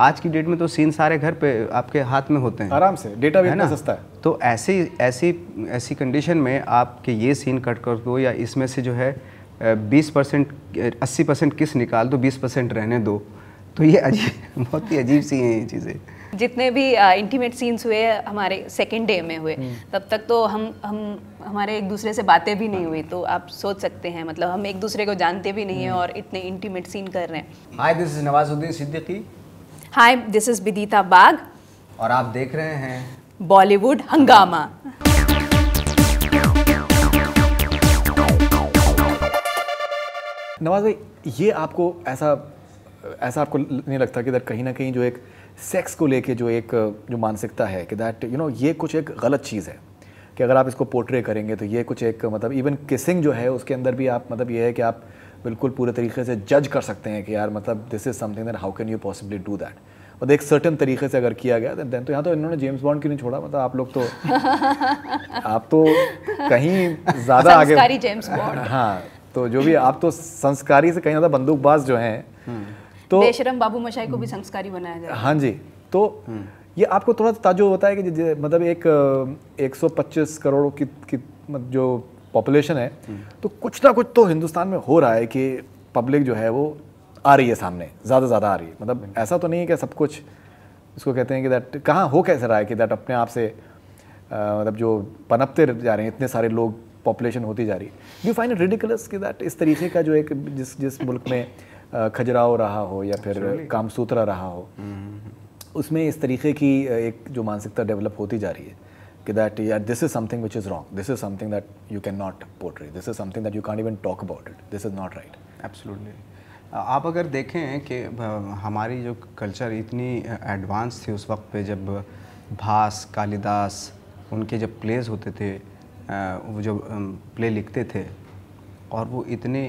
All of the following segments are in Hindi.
आज की डेट में तो सीन सारे घर पे आपके हाथ में होते हैं आराम से डेटा भी इतना सस्ता है तो ऐसे ऐसी ऐसी कंडीशन में आपके ये सीन कट कर दो या इसमें से जो है बीस परसेंट अस्सी परसेंट किस निकाल दो बीस परसेंट रहने दो तो ये अजीब बहुत ही अजीब सी हैं ये चीज़ें जितने भी इंटीमेट सीन्स हुए हमारे सेकेंड डे में हुए हम्म। तब तक तो हम हम हमारे एक दूसरे से बातें भी नहीं हुई तो आप सोच सकते हैं मतलब हम एक दूसरे को जानते भी नहीं हैं हम्म। और इतने इंटीमेट सीन कर रहे हैं hi this is Nawazuddin Siddiqui hi this is Bidita Bag और आप देख रहे हैं बॉलीवुड हंगामा नवाज भाई ये आपको ऐसा ऐसा आपको नहीं लगता कि कहीं ना कहीं जो एक सेक्स को लेके जो एक जो मानसिकता है कि दैट यू नो ये कुछ एक गलत चीज़ है कि अगर आप इसको पोर्ट्रे करेंगे तो ये कुछ एक मतलब इवन किसिंग जो है उसके अंदर भी आप मतलब ये है कि आप बिल्कुल पूरे तरीके से जज कर सकते हैं कि यार मतलब this is something that how can you possibly do that मतलब एक सर्टन तरीके से अगर किया गया देन तो यहाँ तो इन्होंने जेम्स बॉन्ड क्यों नहीं छोड़ा मतलब आप लोग तो आप तो कहीं ज़्यादा आगे जेम्स बॉन्ड हाँ तो जो भी आप तो संस्कारी से कहीं ज़्यादा बंदूकबाज जो हैं हम्म। तो बेशरम बाबू मशाई को भी हम्म। संस्कारी बनाया गया हाँ जी तो हम्म। ये आपको थोड़ा ताजुब होता है कि मतलब एक 125 करोड़ की, की मतलब जो पॉपुलेशन है तो कुछ ना कुछ तो हिंदुस्तान में हो रहा है कि पब्लिक जो है वो आ रही है सामने ज़्यादा ज़्यादा आ रही है मतलब ऐसा तो नहीं है कि सब कुछ इसको कहते हैं कि दैट कहाँ हो कैसे रहा है कि दैट अपने आप से मतलब जो पनपते जा रहे हैं इतने सारे लोग पॉपुलेशन होती जा रही है यू फाइंड इट कि दैट इस तरीके का जो एक जिस जिस मुल्क में खजराव रहा हो या फिर कामसूत्रा रहा हो हम्म, हम्म, हम्म। उसमें इस तरीके की एक जो मानसिकता डेवलप होती जा रही है कि दैट यार this is something which is wrong this is something that you can not portray this is something that you can even talk about it this is not right absolutely आप अगर देखें कि uh, हमारी जो कल्चर इतनी एडवांस uh, थी उस वक्त पे जब भास कालिदास उनके जब प्लेज होते थे uh, वो जब प्ले um, लिखते थे और वो इतने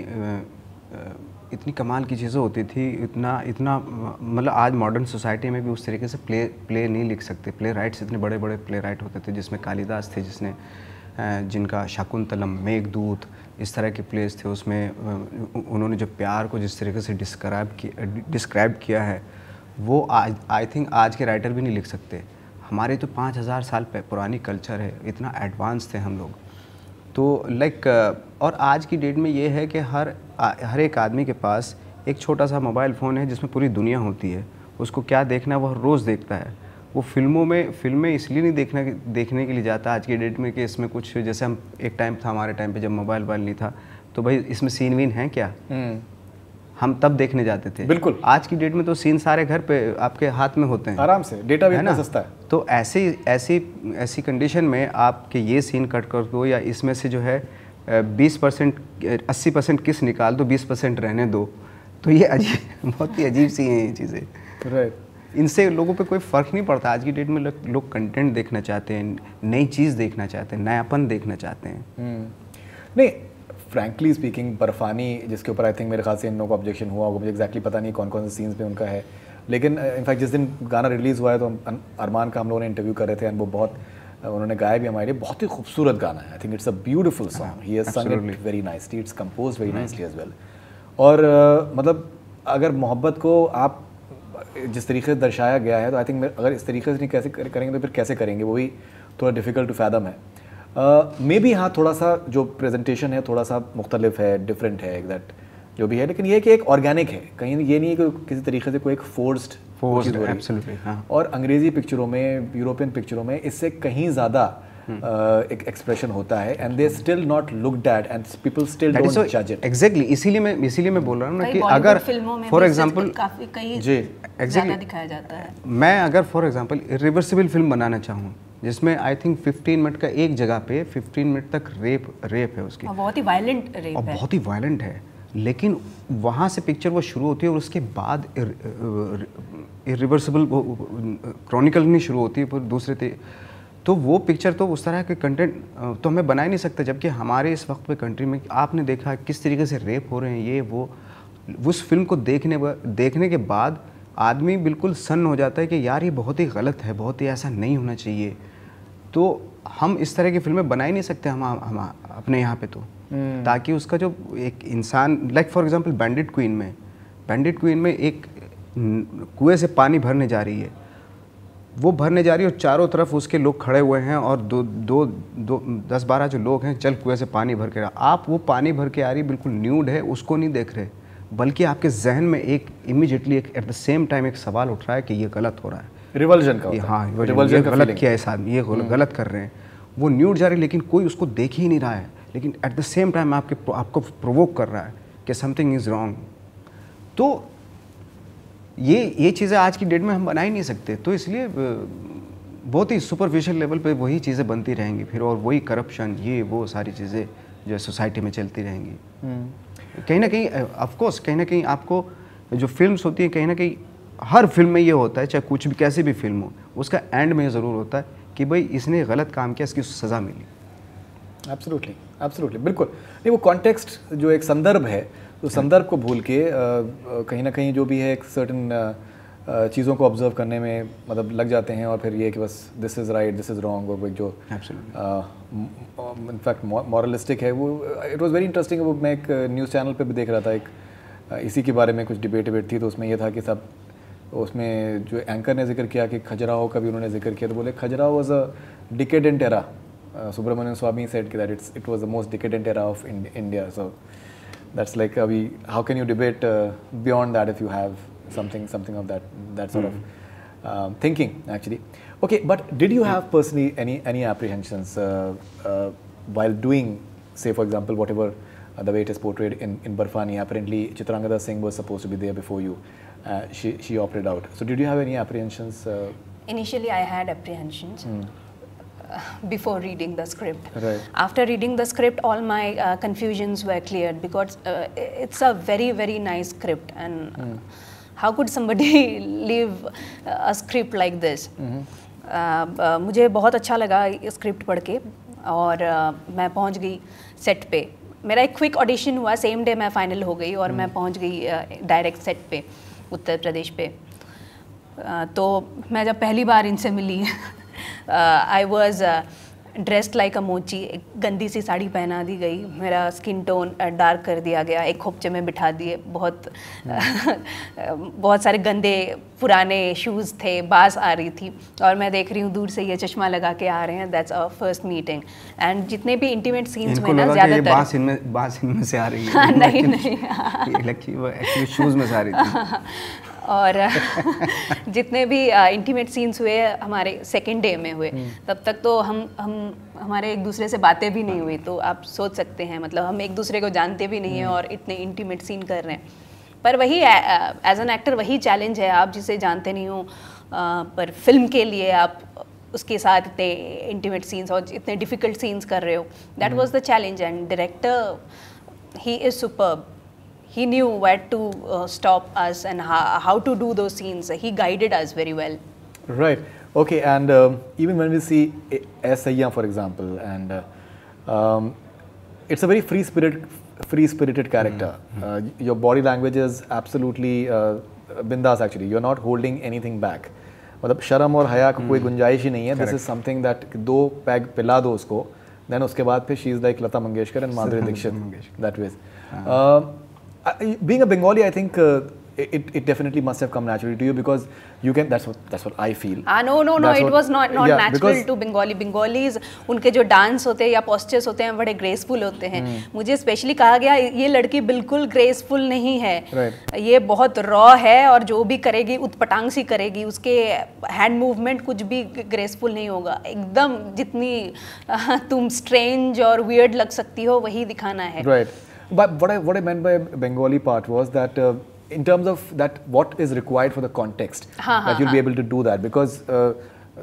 इतनी कमाल की चीज़ें होती थी इतना इतना मतलब आज मॉडर्न सोसाइटी में भी उस तरीके से प्ले प्ले नहीं लिख सकते प्ले राइट्स इतने बड़े बड़े प्ले राइट होते थे जिसमें कालिदास थे जिसने जिनका शकुंतलम मेघदूत इस तरह के प्लेस थे उसमें उन्होंने जो प्यार को जिस तरीके से डिस्क्राइब किया डिस्क्राइब किया है वो आज आई थिंक आज के राइटर भी नहीं लिख सकते हमारे तो पाँच हज़ार साल पुरानी कल्चर है इतना एडवांस थे हम लोग तो लाइक और आज की डेट में ये है कि हर हर एक आदमी के पास एक छोटा सा मोबाइल फ़ोन है जिसमें पूरी दुनिया होती है उसको क्या देखना वह रोज़ देखता है वो फिल्मों में फिल्में इसलिए नहीं देखना देखने के लिए जाता आज की डेट में कि इसमें कुछ जैसे हम एक टाइम था हमारे टाइम पे जब मोबाइल वाइल नहीं था तो भाई इसमें सीन वीन है क्या हम्म। हम तब देखने जाते थे बिल्कुल आज की डेट में तो सीन सारे घर पे आपके हाथ में होते हैं आराम से डेटा भी है ना सस्ता है तो ऐसी ऐसी ऐसी कंडीशन में आपके ये सीन कट कर दो या इसमें से जो है बीस परसेंट अस्सी परसेंट किस निकाल दो बीस परसेंट रहने दो तो ये अजीब बहुत ही अजीब सी हैं ये चीज़ें राइट इनसे लोगों पे कोई फ़र्क नहीं पड़ता आज की डेट में लोग लो कंटेंट देखना चाहते हैं नई चीज़ देखना चाहते हैं नयापन देखना चाहते हैं हम्म। नहीं फ्रैंकली स्पीकिंग बर्फानी जिसके ऊपर आई थिंक मेरे ख्याल से इन लोगों को ऑब्जेक्शन हुआ होगा मुझे एक्जैक्टली पता नहीं कौन कौन से सीन्स में उनका है लेकिन इनफैक्ट uh, जिस दिन गाना रिलीज़ हुआ है तो अरमान का हम लोगों ने इंटरव्यू कर रहे थे एंड वो बहुत Uh, उन्होंने गाया भी हमारे लिए बहुत ही खूबसूरत गाना है I think it's a beautiful song he has sung it very nicely it's compose very nicely as well और uh, मतलब अगर मोहब्बत को आप जिस तरीके से दर्शाया गया है तो आई थिंक अगर इस तरीके से नहीं कैसे करेंगे तो फिर कैसे करेंगे वो भी थोड़ा डिफ़िकल्ट टू फैदम है मे uh, बी हाँ थोड़ा सा जो प्रेजेंटेशन है थोड़ा सा मुख्तलिफ है डिफरेंट है like जो भी है लेकिन ये कि एक ऑर्गेनिक है कहीं ये नहीं है कि किसी तरीके से कोई एक फोर्स्ड फोर्स्ड हाँ। और अंग्रेजी पिक्चरों में यूरोपियन पिक्चरों में इससे कहीं ज़्यादा हम्म। एक एक्सप्रेशन होता है and they still not looked at and people still don't जज इट एग्जैक्टली इसीलिए मैं इसीलिए मैं बोल रहा हूँ ना कि अगर फॉर एग्जांपल काफी कई जी एग्जैक्टली दिखाया जाता है मैं अगर फॉर एग्जांपल रिवर्सिबल फिल्म बनाना चाहूँ जिसमें आई थिंक 15 मिनट का एक जगह पे 15 मिनट तक रेप रेप है उसकी बहुत ही वायलेंट रेप और बहुत ही वायलेंट है लेकिन वहाँ से पिक्चर वो शुरू होती है और उसके बाद इरिवर्सिबल वो क्रॉनिकल नहीं शुरू होती है पर दूसरे थे तो वो पिक्चर तो उस तरह के कंटेंट तो हमें बना ही नहीं सकते जबकि हमारे इस वक्त पे कंट्री में आपने देखा किस तरीके से रेप हो रहे हैं ये वो उस फिल्म को देखने देखने के बाद आदमी बिल्कुल सन्न हो जाता है कि यार ये बहुत ही गलत है बहुत ही ऐसा नहीं होना चाहिए तो हम इस तरह की फिल्में बना ही नहीं सकते हम, हम अपने यहाँ पे तो हम्म। ताकि उसका जो एक इंसान like for example Bandit Queen में बैंडिट क्वीन में एक कुएं से पानी भरने जा रही है वो भरने जा रही है और चारों तरफ उसके लोग खड़े हुए हैं और दो दो दो दस बारह जो लोग हैं चल कुएं से पानी भर के आप वो पानी भर के आ रही बिल्कुल न्यूड है उसको नहीं देख रहे बल्कि आपके जहन में एक इमिजिएटली एक एट द सेम टाइम एक सवाल उठ रहा है कि ये गलत हो रहा है रिवल्जन का हाँ रिवल्जन गलत किया है साहब ये हम्म। गलत कर रहे हैं वो न्यूड जा रही लेकिन कोई उसको देख ही नहीं रहा है लेकिन एट द सेम टाइम आपके आपको प्रोवोक कर रहा है कि समथिंग इज़ रॉन्ग तो ये ये चीज़ें आज की डेट में हम बना ही नहीं सकते तो इसलिए बहुत ही सुपरफिशियल लेवल पे वही चीज़ें बनती रहेंगी फिर और वही करप्शन ये वो सारी चीज़ें जो है सोसाइटी में चलती रहेंगी हम्म। कहीं ना कहीं ऑफकोर्स कहीं ना कहीं आपको जो फिल्म होती हैं कहीं ना कहीं हर फिल्म में ये होता है चाहे कुछ भी कैसी भी फिल्म हो उसका एंड में ज़रूर होता है कि भाई इसने गलत काम किया इसकी सज़ा मिली एब्सोल्युटली एब्सोल्युटली बिल्कुल नहीं वो कॉन्टेक्स्ट जो एक संदर्भ है तो संदर्भ को भूल के कहीं ना कहीं जो भी है एक सर्टन चीज़ों को ऑब्जर्व करने में मतलब लग जाते हैं और फिर ये कि बस this is right this is wrong और जो इनफैक्ट मॉरलिस्टिक है वो इट वाज वेरी इंटरेस्टिंग वो मैं एक न्यूज़ चैनल पे भी देख रहा था एक इसी के बारे में कुछ डिबेट वेट थी तो उसमें ये था कि सब उसमें जो एंकर ने जिक्र किया कि खजराहो का भी उन्होंने जिक्र किया तो बोले Khajuraho was a decadent era Uh, Subramanian Swami said that it's, it was the most decadent era of in India. So that's like uh, we, how can you debate uh, beyond that if you have something something of that that sort mm of hmm. um, thinking actually. Okay, but did you have personally any any apprehensions while doing, say for example, whatever the way it is portrayed in, in Barfani. Apparently, Chitrangada Singh was supposed to be there before you. Uh, she, she opted out. So, did you have any apprehensions? Uh? Initially, I had apprehensions. Mm. before reading the script. Right. After reading the script, all my uh, confusions were cleared because uh, it's a very, very nice script. And mm. how could somebody leave a script like this? Mm -hmm. uh, मुझे बहुत अच्छा लगा स्क्रिप्ट पढ़ के और मैं पहुंच गई सेट पे मेरा एक क्विक ऑडिशन हुआ सेम डे मैं फाइनल हो गई और mm. मैं पहुंच गई डायरेक्ट सेट पे उत्तर प्रदेश पे तो मैं जब पहली बार इनसे मिली I was dressed like a mochi एक गंदी सी साड़ी पहना दी गई मेरा स्किन टोन डार्क कर दिया गया एक खोपचे में बिठा दिए बहुत uh, बहुत सारे गंदे पुराने शूज़ थे बास आ रही थी और मैं देख रही हूँ दूर से ये चश्मा लगा के आ रहे हैं that's our first meeting and जितने भी इंटीमेट सीन्स में ना ज़्यादातर बास इनमें बास इनमें से आ रही है नहीं नहीं लकी एक्चुअली शूज़ में से आ रही थी और जितने भी इंटीमेट सीन्स हुए हमारे सेकेंड डे में हुए हम्म। तब तक तो हम हम हमारे एक दूसरे से बातें भी नहीं हुई तो आप सोच सकते हैं मतलब हम एक दूसरे को जानते भी नहीं हैं हम्म। और इतने इंटीमेट सीन कर रहे हैं पर वही एज एन एक्टर वही चैलेंज है आप जिसे जानते नहीं हो पर फिल्म के लिए आप उसके साथ इतने इंटीमेट सीन्स और इतने डिफ़िकल्ट सीन्स कर रहे हो that was the challenge and director he is super he knew where to uh, stop us and how, how, to do those scenes. He guided us very well. Right. Okay. And um, even when we see eh, Sayyam, for example, and uh, um, it's a very free spirit, free spirited character. Mm -hmm. uh, your body language is absolutely uh, bindas. Actually, you're not holding anything back. मतलब शर्म और हया को कोई गुंजाइश ही नहीं है दिस इज समथिंग दैट दो पैग पिला दो उसको देन उसके बाद फिर she is like Lata Mangeshkar and Madhuri Dixit that was I, being a Bengali, I think uh, it, it definitely must have come naturally to you because you can that's what that's what I feel. Ah no no no that's it what, was not not yeah, natural to Bengali. Bengalis उनके जो dance होते हैं या postures होते हैं बड़े graceful होते हैं. Hmm. मुझे specially कहा गया ये लड़की बिल्कुल graceful नहीं है. Right. ये बहुत raw है और जो भी करेगी उत्पटांग सी करेगी उसके hand movement कुछ भी graceful नहीं होगा. एकदम जितनी तुम strange और weird लग सकती हो वही दिखाना है. Right. But what I, what I meant by Bengali part was that uh, in terms of that what is required for the context, ha, that ha, you'll ha. be able to do that because uh,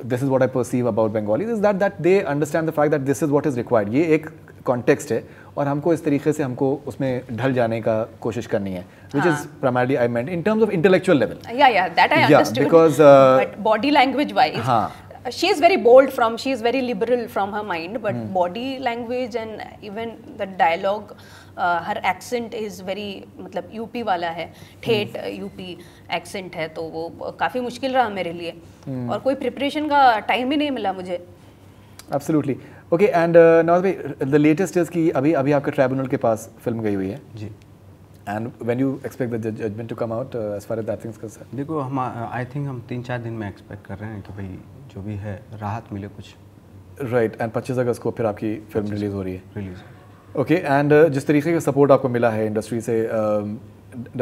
this is what I perceive about Bengalis is that that they understand the fact that this is what is required. ये एक context है और हमको इस तरीके से हमको उसमें ढल जाने का कोशिश करनी है which is primarily I meant in terms of intellectual level. Yeah, yeah, that I yeah, understood. Because uh, but body language wise, हाँ, she is very bold from she is very liberal from her mind but mm. body language and even the dialogue uh, her accent is very मतलब यूपी वाला है ठेठ यूपी hmm. एक्सेंट है तो वो काफ़ी मुश्किल रहा मेरे लिए mm. और कोई प्रिपरेशन का टाइम ही नहीं मिला मुझे absolutely okay and Nawaz the latest is कि अभी अभी आपके ट्राइब्यूनल के पास फिल्म गई हुई है जी And when you expect the judgment to come out uh, as far as that thing is concerned? देखो हम I think हम तीन चार दिन में expect कर रहे हैं कि भाई जो भी है राहत मिले कुछ. Right and 25 अगस्त को फिर आपकी फिल्म रिलीज हो रही है. Release. Okay and uh, जिस तरीके का support आपको मिला है industry से um,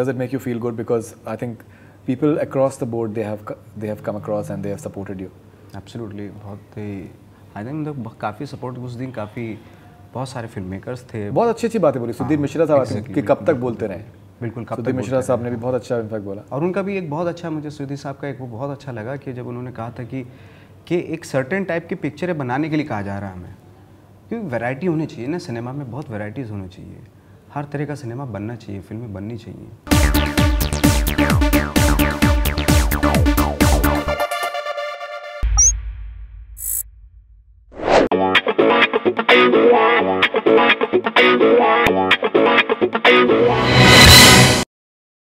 does it make you feel good because I think people across the board they have they have come across and they have supported you. Absolutely बहुत ही I think तो काफी support उस दिन काफी बहुत सारे फिल्म मेकर्स थे बहुत अच्छी अच्छी बातें बोली सुधीर हाँ, मिश्रा साहब कि कब तक बोलते रहे बिल्कुल सुधीर मिश्रा साहब ने भी बहुत अच्छा इनफैक्ट बोला और उनका भी एक बहुत अच्छा मुझे सुधीर साहब का एक वो बहुत अच्छा लगा कि जब उन्होंने कहा था कि कि एक सर्टेन टाइप की पिक्चरें बनाने के लिए कहा जा रहा है हमें क्योंकि वैरायटी होनी चाहिए ना सिनेमा में बहुत वैरायटीज़ होनी चाहिए हर तरह का सिनेमा बनना चाहिए फिल्में बननी चाहिए